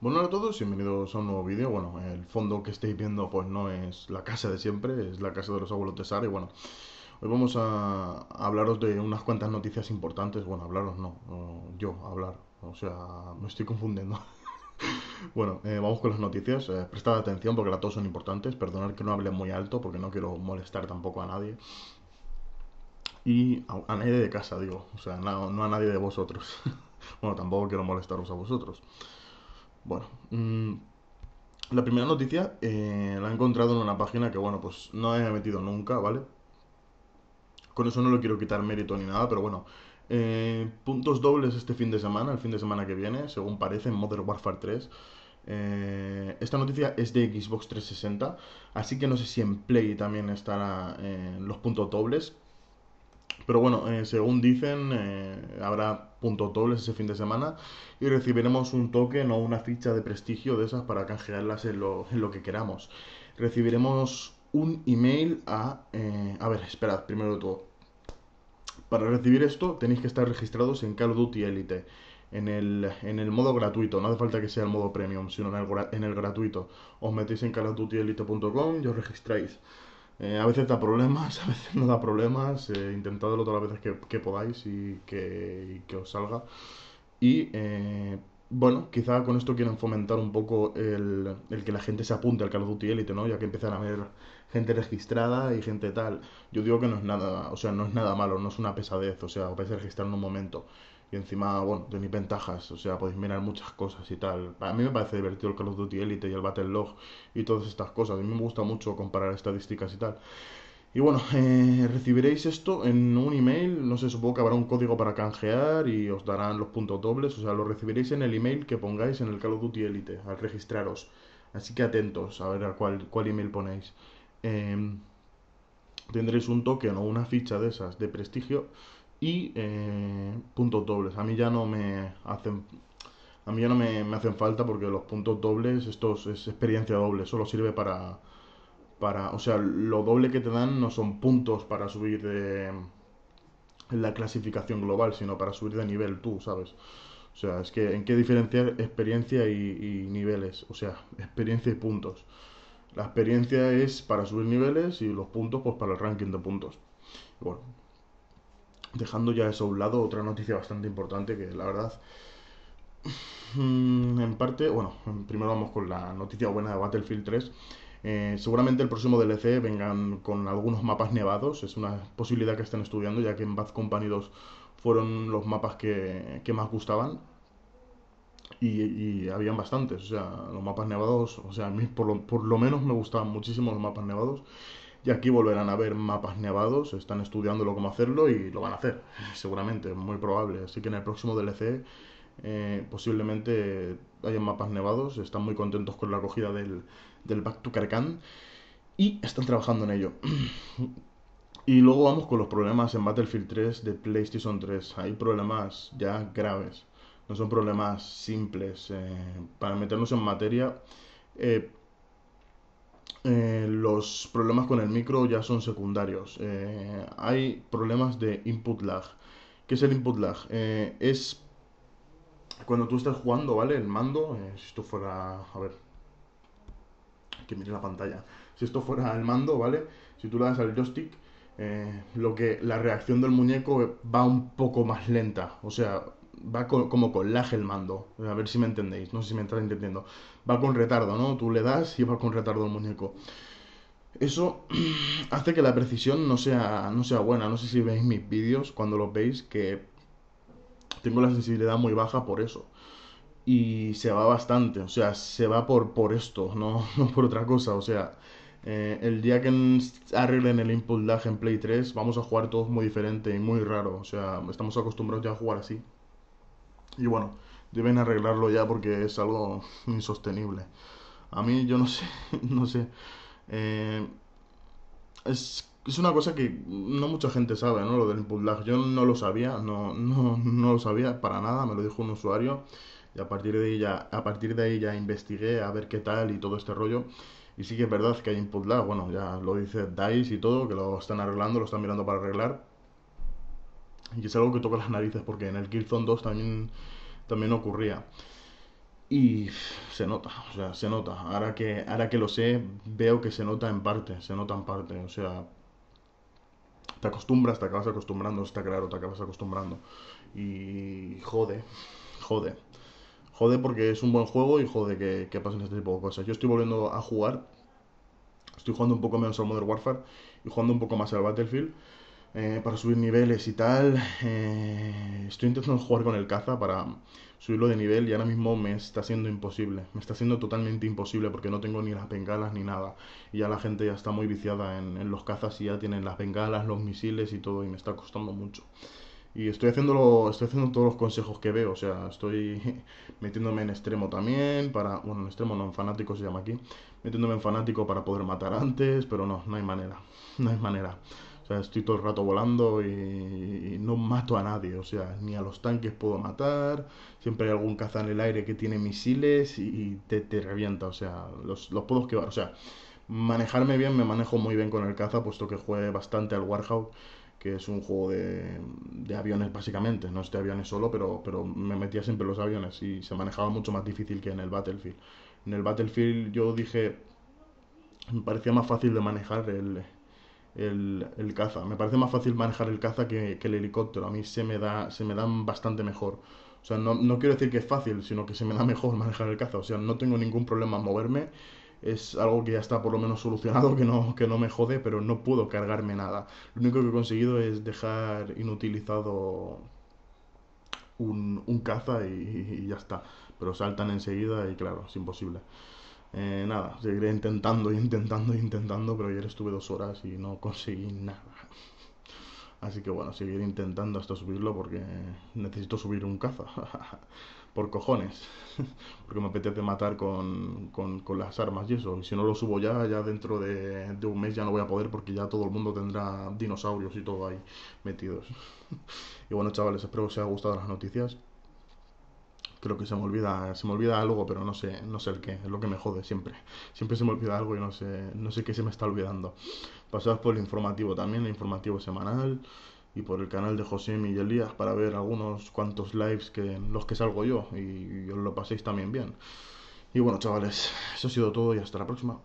Bueno a todos, bienvenidos a un nuevo vídeo. Bueno, el fondo que estáis viendo pues no es la casa de siempre, es la casa de los abuelos de Sara y bueno, hoy vamos a hablaros de unas cuantas noticias importantes. Bueno, hablaros no, yo hablar, o sea, me estoy confundiendo. bueno, eh, vamos con las noticias. Eh, prestad atención porque las dos son importantes. Perdonad que no hable muy alto porque no quiero molestar tampoco a nadie. Y a, nadie de casa, digo. O sea, no a nadie de vosotros. bueno, tampoco quiero molestaros a vosotros. Bueno, mm, la primera noticia eh, la he encontrado en una página que, bueno, pues no he metido nunca, ¿vale? Con eso no lo quiero quitar mérito ni nada, pero bueno. Eh, puntos dobles este fin de semana, el fin de semana que viene, según parece, en Modern Warfare 3. Eh, esta noticia es de Xbox 360, así que no sé si en Play también estará los puntos dobles, pero bueno, eh, según dicen, eh, habrá puntos dobles ese fin de semana y recibiremos un token o una ficha de prestigio de esas para canjearlas en lo, en lo que queramos. Recibiremos un email a... Eh, a ver, esperad, primero de todo. Para recibir esto tenéis que estar registrados en Call of Duty Elite, en el, en el modo gratuito, no hace falta que sea el modo premium, sino en el, en el gratuito. Os metéis en callofdutyelite.com y os registráis eh, a veces da problemas, a veces no da problemas. Eh, intentadlo todas las veces que, podáis y que, os salga. Y eh, bueno, quizá con esto quieran fomentar un poco el, que la gente se apunte al Call of Duty Elite, ¿no? Ya que empiezan a ver gente registrada y gente tal. Yo digo que no es nada, o sea, no es nada malo, no es una pesadez, o sea, os vais a registrar en un momento. Y encima, bueno, tenéis ventajas, o sea, podéis mirar muchas cosas y tal. A mí me parece divertido el Call of Duty Elite y el Battle Log y todas estas cosas. A mí me gusta mucho comparar estadísticas y tal. Y bueno, eh, recibiréis esto en un email, no sé, supongo que habrá un código para canjear y os darán los puntos dobles, o sea, lo recibiréis en el email que pongáis en el Call of Duty Elite al registraros. Así que atentos a ver a cuál email ponéis. Em, tendréis un token o una ficha de esas de prestigio y eh, puntos dobles. A mí ya no me hacen... A mí ya no me, hacen falta porque los puntos dobles, esto es experiencia doble, solo sirve para, para, o sea, lo doble que te dan no son puntos para subir de la clasificación global, sino para subir de nivel tú, ¿sabes? O sea, es que en qué diferenciar experiencia y niveles, o sea, experiencia y puntos. La experiencia es para subir niveles y los puntos pues para el ranking de puntos. bueno, dejando ya eso a un lado, otra noticia bastante importante que la verdad, mm, en parte, bueno, primero vamos con la noticia buena de Battlefield 3. Eh, seguramente el próximo DLC vengan con algunos mapas nevados, es una posibilidad que están estudiando, ya que en Bad Company 2 fueron los mapas que, que más gustaban y, habían bastantes, o sea, los mapas nevados, o sea, a mí por lo, por lo menos me gustaban muchísimo los mapas nevados. Y aquí volverán a ver mapas nevados, están estudiándolo cómo hacerlo y lo van a hacer, seguramente, muy probable. Así que en el próximo DLC eh, posiblemente hayan mapas nevados, están muy contentos con la acogida del, del Back to Karkan y están trabajando en ello. y luego vamos con los problemas en Battlefield 3 de PlayStation 3. Hay problemas ya graves no son problemas simples. Eh, para meternos en materia, eh, eh, los problemas con el micro ya son secundarios. hay problemas de input lag. ¿Qué es el input lag? es cuando tú estás jugando, ¿vale? El mando, si esto fuera... A ver, que mire la pantalla. Si esto fuera el mando, ¿vale? Si tú le das al joystick... lo que la reacción del muñeco va un poco más lenta. O sea, va como con laje el mando. A ver si me entendéis, no sé si me estáis entendiendo. Va con retardo, ¿no? Tú le das y va con retardo el muñeco. Eso hace que la precisión no sea, no sea buena. No sé si veis mis vídeos cuando los veis que tengo la sensibilidad muy baja por eso. Y se va bastante, o sea, se va por, por esto, no, por otra cosa. O sea, eh, el día que arreglen el input lag en Play 3, vamos a jugar todos muy diferente y muy raro. O sea, estamos acostumbrados ya a jugar así. Y bueno, deben arreglarlo ya porque es algo insostenible. A mí yo no sé, no sé. Eh, es, una cosa que no mucha gente sabe, ¿no? Lo del input lag. Yo no lo sabía, no, no, no lo sabía para nada, me lo dijo un usuario. Y a partir de ahí a partir de ahí ya investigué a ver qué tal y todo este rollo. Y sí que es verdad que hay input lag, bueno, ya lo dice DICE y todo, que lo están arreglando, lo están mirando para arreglar, y es algo que toca las narices, porque en el Killzone 2 también, también ocurría. Y se nota, o sea, se nota. Ahora que, ahora que lo sé, veo que se nota en parte, se nota en parte. O sea, te acostumbras, te acabas acostumbrando, está claro, te acabas acostumbrando. Y jode, jode. Jode porque es un buen juego y jode que, que pasen este tipo de cosas. Yo estoy volviendo a jugar, estoy jugando un poco menos al Modern Warfare y jugando un poco más al Battlefield eh, para subir niveles y tal. Eh, estoy intentando jugar con el caza para subirlo de nivel y ahora mismo me está siendo imposible. Me está siendo totalmente imposible porque no tengo ni las bengalas ni nada. Y ya la gente ya está muy viciada en, los cazas y ya tienen las bengalas, los misiles y todo y me está costando mucho. Y estoy haciendo, estoy haciendo todos los consejos que veo, o sea, estoy metiéndome en extremo también, para, bueno, en extremo no, en fanático se llama aquí, metiéndome en fanático para poder matar antes, pero no, no hay manera, no hay manera. O sea, estoy todo el rato volando y, no mato a nadie. O sea, ni a los tanques puedo matar. Siempre hay algún caza en el aire que tiene misiles y, te, te, revienta. O sea, los, puedo esquivar. O sea, manejarme bien, me manejo muy bien con el caza, puesto que juegué bastante al Warhawk que es un juego de, de, aviones básicamente, no este es de aviones solo, pero, pero me metía siempre los aviones y se manejaba mucho más difícil que en el Battlefield. En el Battlefield yo dije, me parecía más fácil de manejar el, el, caza. Me parece más fácil manejar el caza que, el helicóptero. A mí se me da, se me dan bastante mejor. O sea, no, quiero decir que es fácil, sino que se me da mejor manejar el caza. O sea, no tengo ningún problema en moverme. Es algo que ya está por lo menos solucionado, que no, que no me jode, pero no puedo cargarme nada. Lo único que he conseguido es dejar inutilizado un, caza y ya está. Pero saltan enseguida y claro, es imposible. Eh, nada, seguiré intentando, y intentando, y intentando, pero ayer estuve dos horas y no conseguí nada. Así que bueno, seguiré intentando hasta subirlo porque necesito subir un caza. Por cojones. Porque me apetece matar con, las armas y eso. Y si no lo subo ya, ya dentro de, de un mes ya no voy a poder porque ya todo el mundo tendrá dinosaurios y todo ahí metidos. Y bueno, chavales, espero que os haya gustado las noticias creo que se me olvida, se me olvida algo, pero no sé, no sé el qué, es lo que me jode siempre. Siempre se me olvida algo y no sé, no sé qué se me está olvidando. Pasaos por el informativo también, el informativo semanal y por el canal de José Miguel Díaz para ver algunos cuantos lives que los que salgo yo y, y os lo paséis también bien. Y bueno, chavales, eso ha sido todo y hasta la próxima.